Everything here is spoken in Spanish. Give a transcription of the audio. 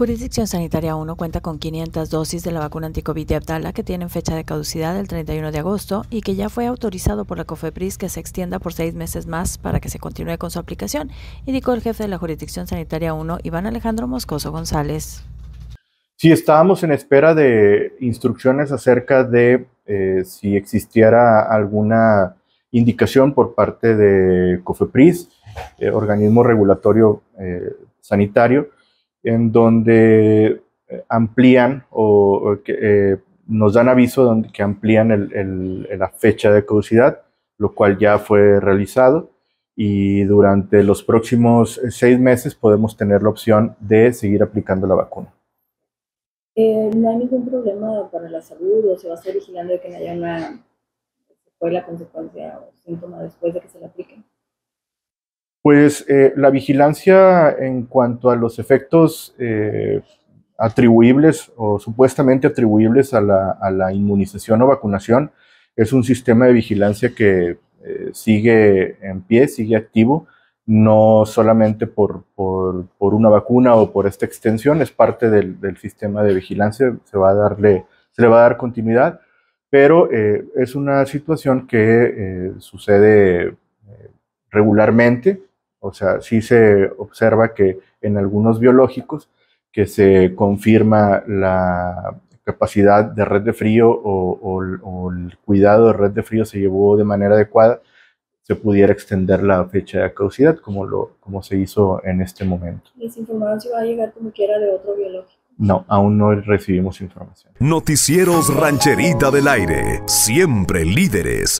Jurisdicción Sanitaria 1 cuenta con 500 dosis de la vacuna anticovid de Abdala que tienen fecha de caducidad el 31 de agosto y que ya fue autorizado por la COFEPRIS que se extienda por seis meses más para que se continúe con su aplicación, indicó el jefe de la Jurisdicción Sanitaria 1, Iván Alejandro Moscoso González. Sí, estábamos en espera de instrucciones acerca de eh, si existiera alguna indicación por parte de COFEPRIS, eh, organismo regulatorio eh, sanitario en donde eh, amplían o, eh, nos dan aviso donde, que amplían la fecha de caducidad, lo cual ya fue realizado y durante los próximos eh, seis meses podemos tener la opción de seguir aplicando la vacuna. no hay ningún problema para la salud o se va a estar vigilando de que no haya una la consecuencia o síntoma después de que se la aplique. Pues eh, la vigilancia en cuanto a los efectos eh, atribuibles o supuestamente atribuibles a la, inmunización o vacunación es un sistema de vigilancia que eh, sigue en pie, sigue activo, no solamente por, una vacuna o por esta extensión, es parte del, sistema de vigilancia, se, va a darle, se le va a dar continuidad, pero es una situación que sucede regularmente o sea, sí se observa que en algunos biológicos que se confirma la capacidad de red de frío o, el cuidado de red de frío se llevó de manera adecuada, se pudiera extender la fecha de caducidad como, lo, como se hizo en este momento. va a llegar como quiera de otro biológico? No, aún no recibimos información. Noticieros Rancherita del Aire, siempre líderes.